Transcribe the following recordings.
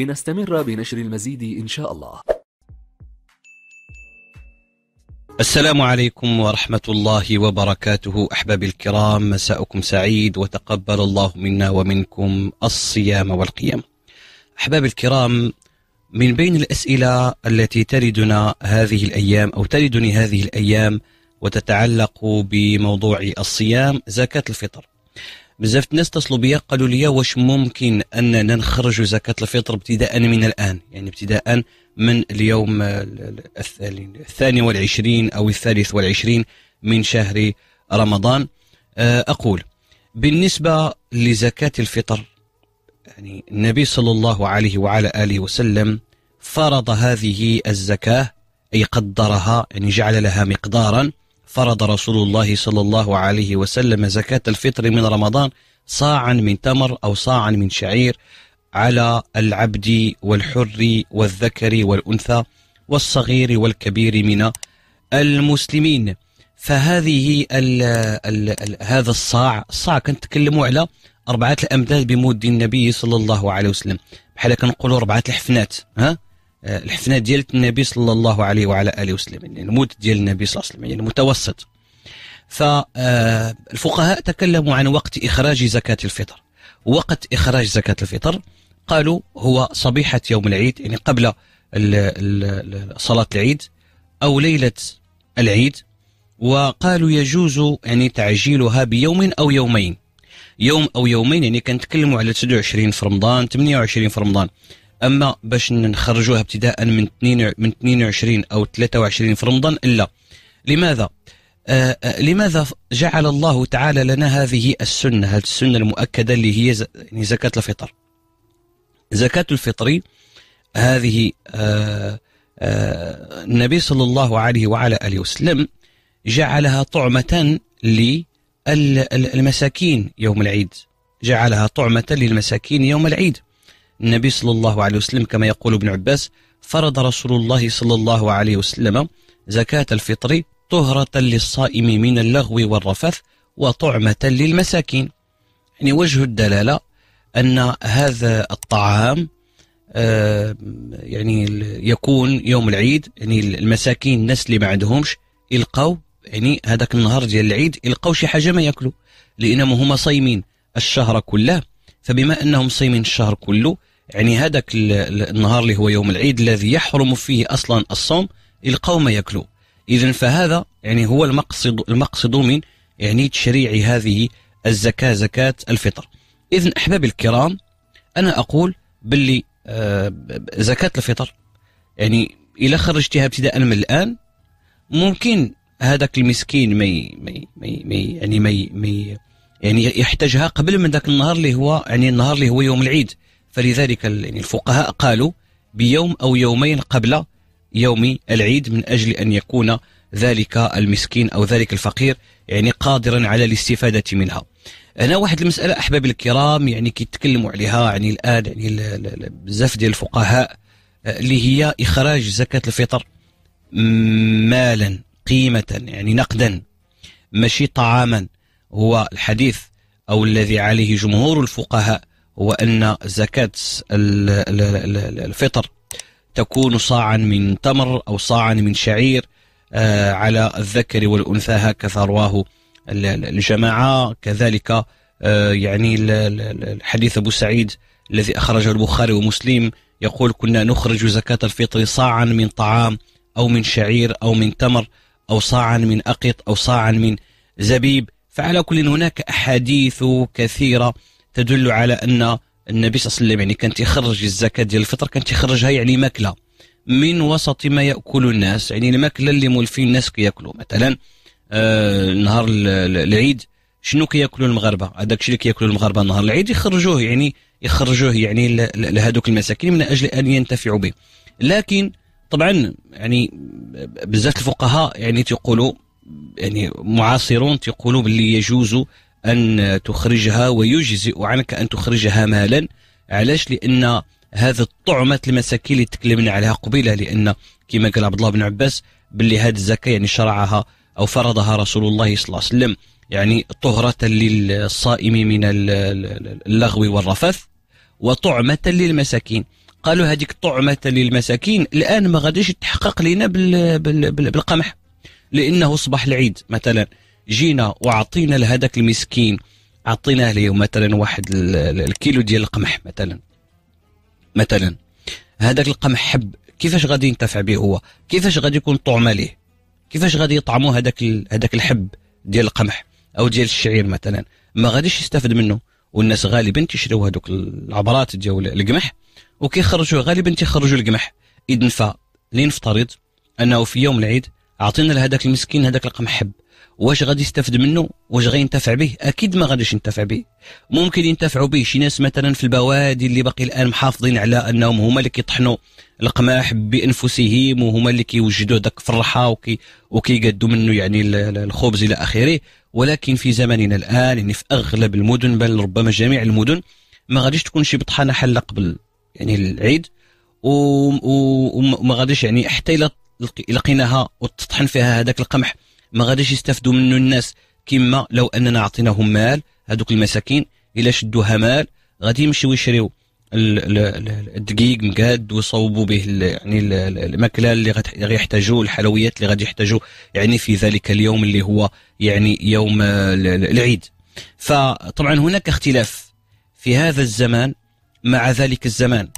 لنستمر بنشر المزيد إن شاء الله السلام عليكم ورحمة الله وبركاته أحبابي الكرام مساءكم سعيد وتقبل الله منا ومنكم الصيام والقيام أحبابي الكرام من بين الأسئلة التي تردنا هذه الأيام أو تردني هذه الأيام وتتعلق بموضوع الصيام زكاة الفطر بزاف الناس اتصلوا بيا قالوا لي واش ممكن اننا نخرجوا زكاه الفطر ابتداء من الان يعني ابتداء من اليوم الثاني والعشرين او الثالث والعشرين من شهر رمضان آه، اقول بالنسبه لزكاه الفطر يعني النبي صلى الله عليه وعلى اله وسلم فرض هذه الزكاه اي قدرها يعني جعل لها مقدارا فرض رسول الله صلى الله عليه وسلم زكاة الفطر من رمضان صاعا من تمر أو صاعا من شعير على العبد والحر والذكر والأنثى والصغير والكبير من المسلمين فهذه ال ال الـ هذا الصاع الصاع كنتكلموا على أربعة الأمداد بمود النبي صلى الله عليه وسلم بحال كنقولوا أربعة الحفنات ها آه، الحفنه ديال النبي صلى الله عليه وعلى اله وسلم يعني الموت ديال النبي صلى الله عليه وسلم يعني المتوسط فالفقهاء آه، تكلموا عن وقت اخراج زكاه الفطر وقت اخراج زكاه الفطر قالوا هو صبيحه يوم العيد يعني قبل صلاه العيد او ليله العيد وقالوا يجوز يعني تعجيلها بيوم او يومين يوم او يومين يعني كنتكلموا على 29 في رمضان 28 في رمضان اما باش نخرجوها ابتداء من 2 من 22 او 23 في رمضان الا لماذا آه، آه، لماذا جعل الله تعالى لنا هذه السنه هذه السنه المؤكده اللي هي يعني زكاه الفطر زكاه الفطر هذه آه، النبي صلى الله عليه وعلى اله وسلم جعلها طعمه للمساكين يوم العيد جعلها طعمه للمساكين يوم العيد النبي صلى الله عليه وسلم كما يقول ابن عباس فرض رسول الله صلى الله عليه وسلم زكاة الفطر طهرة للصائم من اللغو والرفث وطعمة للمساكين يعني وجه الدلالة أن هذا الطعام آه، يعني يكون يوم العيد يعني المساكين الناس اللي ما عندهمش يلقاو يعني هذاك النهار ديال العيد يلقاو شي حاجه ما ياكلوا لانهم هما صايمين الشهر كله فبما انهم صايمين الشهر كله يعني هذاك النهار اللي هو يوم العيد الذي يحرم فيه اصلا الصوم القوم ياكلوه اذا فهذا يعني هو المقصد المقصد من يعني تشريع هذه الزكاه زكاه الفطر اذا احبابي الكرام انا اقول باللي آه، زكاه الفطر يعني الى خرجتها ابتداء من الان ممكن هذاك المسكين ما يعني ما يعني يحتاجها قبل من ذاك النهار اللي هو يعني النهار اللي هو يوم العيد فلذلك يعني الفقهاء قالوا بيوم أو يومين قبل يوم العيد من أجل أن يكون ذلك المسكين أو ذلك الفقير يعني قادرا على الاستفادة منها هنا واحد المسألة أحبابي الكرام يعني كيتكلموا عليها يعني الآن يعني بزاف ديال الفقهاء آه، اللي هي إخراج زكاة الفطر مالا قيمة يعني نقدا ماشي طعاما هو الحديث أو الذي عليه جمهور الفقهاء هو أن زكاة الفطر تكون صاعا من تمر أو صاعا من شعير آه، على الذكر والأنثى هكذا رواه الجماعة كذلك آه، يعني الحديث أبو سعيد الذي أخرجه البخاري ومسلم يقول كنا نخرج زكاة الفطر صاعا من طعام أو من شعير أو من تمر أو صاعا من أقط أو صاعا من زبيب فعلى كل هناك أحاديث كثيرة تدل على أن النبي صلى الله عليه وسلم يعني كان تيخرج الزكاة ديال الفطر كان تيخرجها يعني ماكلة من وسط ما يأكل الناس يعني الماكلة اللي مولفين الناس كياكلوا مثلا آه نهار العيد شنو كياكلوا المغاربه هذاك الشيء اللي كياكلوا المغاربه نهار العيد يخرجوه يعني يخرجوه يعني لهذوك المساكين من اجل ان ينتفعوا به لكن طبعا يعني بزاف الفقهاء يعني تيقولوا يعني معاصرون يقولون باللي يجوز أن تخرجها ويجزئ عنك أن تخرجها مالا علاش لأن هذا الطعمة المساكين اللي تكلمنا عليها قبيلة لأن كما قال عبد الله بن عباس باللي هذه الزكاة يعني شرعها أو فرضها رسول الله صلى الله عليه وسلم يعني طهرة للصائم من اللغو والرفث وطعمة للمساكين قالوا هذيك طعمة للمساكين الآن ما غاديش تحقق لنا بالقمح لانه اصبح العيد مثلا جينا وعطينا لهذاك المسكين عطيناه له مثلا واحد الكيلو ديال القمح مثلا مثلا هذاك القمح حب كيفاش غادي ينتفع به هو كيفاش غادي يكون طعمه ليه كيفاش غادي يطعموا هذاك هذاك الحب ديال القمح او ديال الشعير مثلا ما غاديش يستافد منه والناس غالبا تيشريو هذوك العبرات ديال القمح وكيخرجوا غالبا تيخرجوا القمح اذا فلنفترض انه في يوم العيد اعطينا لهذاك المسكين هذاك رقم حب واش غادي يستفد منه واش غادي ينتفع به اكيد ما غاديش ينتفع به ممكن ينتفعوا به شي ناس مثلا في البوادي اللي باقي الان محافظين على انهم هما اللي كيطحنوا القماح بانفسهم وهما اللي كيوجدوا داك الفرحه وكي وكيقادوا منه يعني الخبز الى اخره ولكن في زمننا الان يعني في اغلب المدن بل ربما جميع المدن ما غاديش تكون شي بطحانه حله قبل يعني العيد وما غاديش يعني حتى الى لقيناها وتطحن فيها هذاك القمح ما غاديش يستافدوا منه الناس كما لو اننا عطيناهم مال هذوك المساكين الا شدوها مال غادي يمشيو يشريو الدقيق مقاد ويصوبوا به يعني الماكله اللي غادي يحتاجوه الحلويات اللي غادي يحتاجوه يعني في ذلك اليوم اللي هو يعني يوم العيد فطبعا هناك اختلاف في هذا الزمان مع ذلك الزمان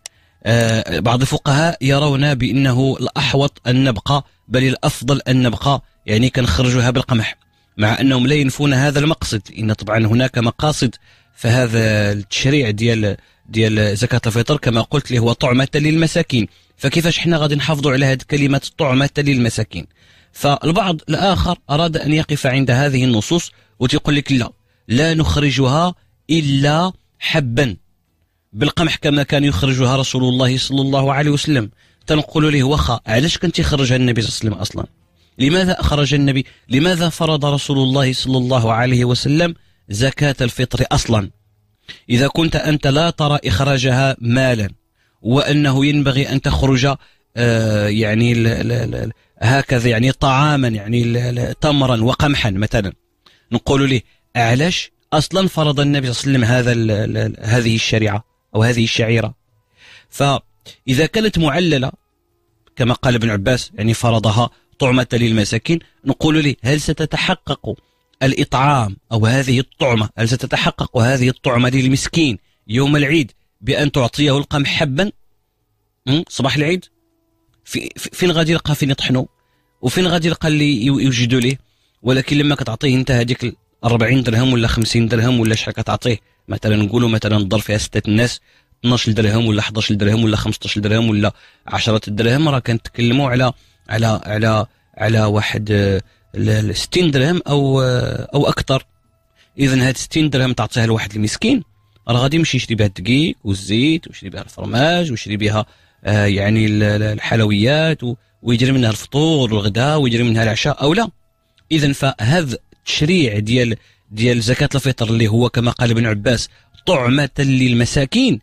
آه، بعض الفقهاء يرون بأنه الأحوط أن نبقى بل الأفضل أن نبقى يعني كنخرجوها بالقمح مع أنهم لا ينفون هذا المقصد إن طبعا هناك مقاصد فهذا التشريع ديال ديال زكاة الفطر كما قلت له هو طعمة للمساكين فكيفاش حنا غادي نحافظوا على هذه كلمة طعمة للمساكين فالبعض الآخر أراد أن يقف عند هذه النصوص وتقول لك لا لا نخرجها إلا حبا بالقمح كما كان يخرجها رسول الله صلى الله عليه وسلم تنقول له وخا علاش كنت يخرجها النبي صلى الله عليه وسلم اصلا لماذا اخرج النبي لماذا فرض رسول الله صلى الله عليه وسلم زكاه الفطر اصلا اذا كنت انت لا ترى اخراجها مالا وانه ينبغي ان تخرج آه يعني هكذا يعني طعاما يعني تمرا وقمحا مثلا نقول له علاش اصلا فرض النبي صلى الله عليه وسلم هذا هذه الشريعه أو هذه الشعيرة فإذا كانت معللة كما قال ابن عباس يعني فرضها طعمة للمساكين نقول له هل ستتحقق الإطعام أو هذه الطعمة هل ستتحقق هذه الطعمة للمسكين يوم العيد بأن تعطيه القمح حبا صباح العيد في فين غادي يلقى فين يطحنوا وفين غادي يلقى اللي يوجدوا ليه ولكن لما كتعطيه انت هذيك 40 درهم ولا 50 درهم ولا شحال كتعطيه مثلا نقولوا مثلا دار فيها ستة الناس 12 درهم ولا 11 درهم ولا 15 درهم ولا 10 درهم راه كنتكلموا على على على على واحد 60 آه، درهم او آه، او اكثر اذا هاد 60 درهم تعطيها لواحد المسكين راه غادي يمشي يشري بها الدقيق والزيت ويشري بها الفرماج ويشري بها آه يعني الحلويات ويجري منها الفطور والغداء ويجري منها العشاء او لا اذا فهذا التشريع ديال ديال زكاة الفطر اللي هو كما قال ابن عباس طعمة للمساكين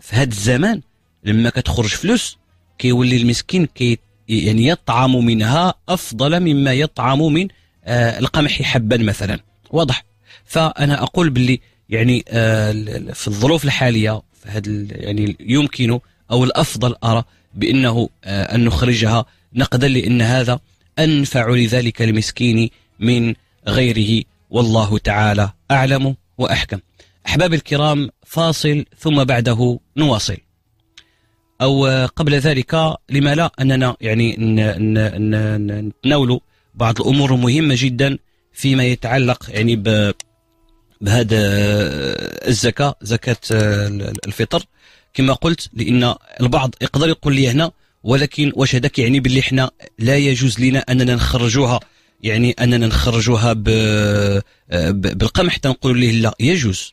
في هذا الزمان لما كتخرج فلوس كيولي المسكين كي يعني يطعم منها أفضل مما يطعم من آه القمح حبا مثلا واضح فأنا أقول باللي يعني آه في الظروف الحالية في هذا يعني يمكن أو الأفضل أرى بأنه آه أن نخرجها نقدا لأن هذا أنفع لذلك المسكين من غيره والله تعالى أعلم وأحكم أحباب الكرام فاصل ثم بعده نواصل أو قبل ذلك لما لا أننا يعني نتناول بعض الأمور المهمة جدا فيما يتعلق يعني بهذا الزكاة زكاة الفطر كما قلت لأن البعض يقدر يقول لي هنا ولكن واش هذاك يعني باللي احنا لا يجوز لنا اننا نخرجوها يعني اننا نخرجوها بالقمح تنقول له لا يجوز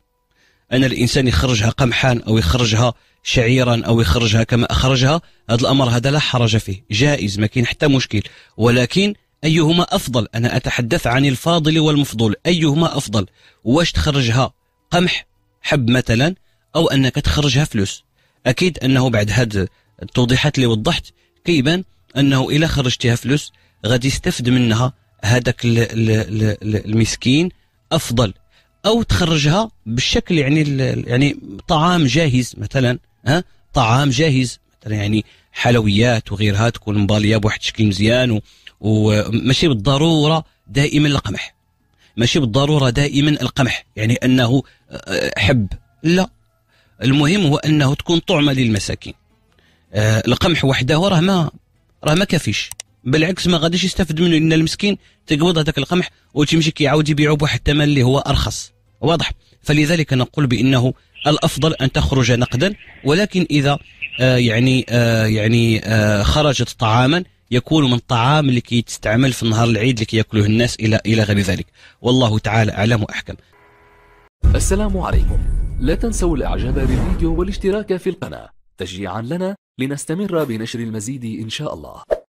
ان الانسان يخرجها قمحا او يخرجها شعيرا او يخرجها كما اخرجها هذا الامر هذا لا حرج فيه جائز ما كاين حتى مشكل ولكن ايهما افضل انا اتحدث عن الفاضل والمفضول ايهما افضل واش تخرجها قمح حب مثلا او انك تخرجها فلوس اكيد انه بعد هاد التوضيحات اللي وضحت كيبان انه الى خرجتها فلوس غادي يستفد منها هذاك المسكين افضل او تخرجها بالشكل يعني يعني طعام جاهز مثلا ها طعام جاهز مثلا يعني حلويات وغيرها تكون مباليه بواحد الشكل مزيان وماشي بالضروره دائما القمح ماشي بالضروره دائما القمح يعني انه حب لا المهم هو انه تكون طعمه للمساكين آه، القمح وحده راه ما راه ما كافيش بالعكس ما غاديش يستفد منه لان المسكين تقبض هذاك القمح وتمشي كيعاود يبيعه بواحد الثمن اللي هو ارخص واضح فلذلك نقول بانه الافضل ان تخرج نقدا ولكن اذا آه يعني آه يعني آه خرجت طعاما يكون من الطعام اللي كيتستعمل في نهار العيد اللي كياكلوه الناس الى الى غير ذلك والله تعالى اعلم واحكم السلام عليكم لا تنسوا الاعجاب بالفيديو والاشتراك في القناه تشجيعا لنا لنستمر بنشر المزيد ان شاء الله